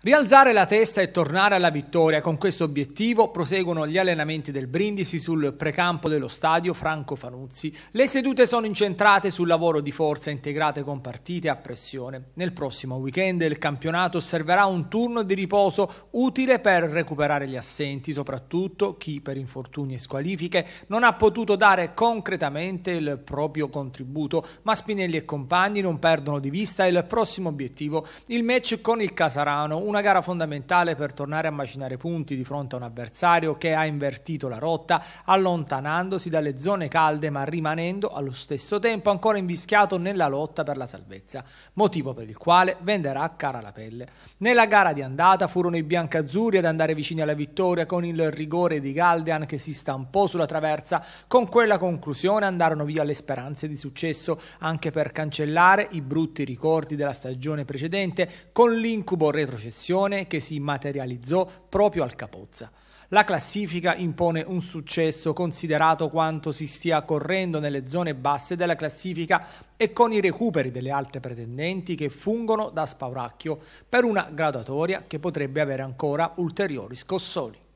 Rialzare la testa e tornare alla vittoria. Con questo obiettivo proseguono gli allenamenti del Brindisi sul precampo dello stadio Franco Fanuzzi. Le sedute sono incentrate sul lavoro di forza integrate con partite a pressione. Nel prossimo weekend il campionato osserverà un turno di riposo utile per recuperare gli assenti, soprattutto chi per infortuni e squalifiche non ha potuto dare concretamente il proprio contributo. Ma Spinelli e compagni non perdono di vista il prossimo obiettivo, il match con il Casarano una gara fondamentale per tornare a macinare punti di fronte a un avversario che ha invertito la rotta, allontanandosi dalle zone calde ma rimanendo allo stesso tempo ancora invischiato nella lotta per la salvezza, motivo per il quale venderà cara la pelle. Nella gara di andata furono i biancazzurri ad andare vicini alla vittoria con il rigore di Galdean che si stampò sulla traversa, con quella conclusione andarono via le speranze di successo anche per cancellare i brutti ricordi della stagione precedente con l'incubo retrocessivo posizione che si materializzò proprio al Capozza. La classifica impone un successo considerato quanto si stia correndo nelle zone basse della classifica e con i recuperi delle altre pretendenti che fungono da spauracchio per una graduatoria che potrebbe avere ancora ulteriori scossoni.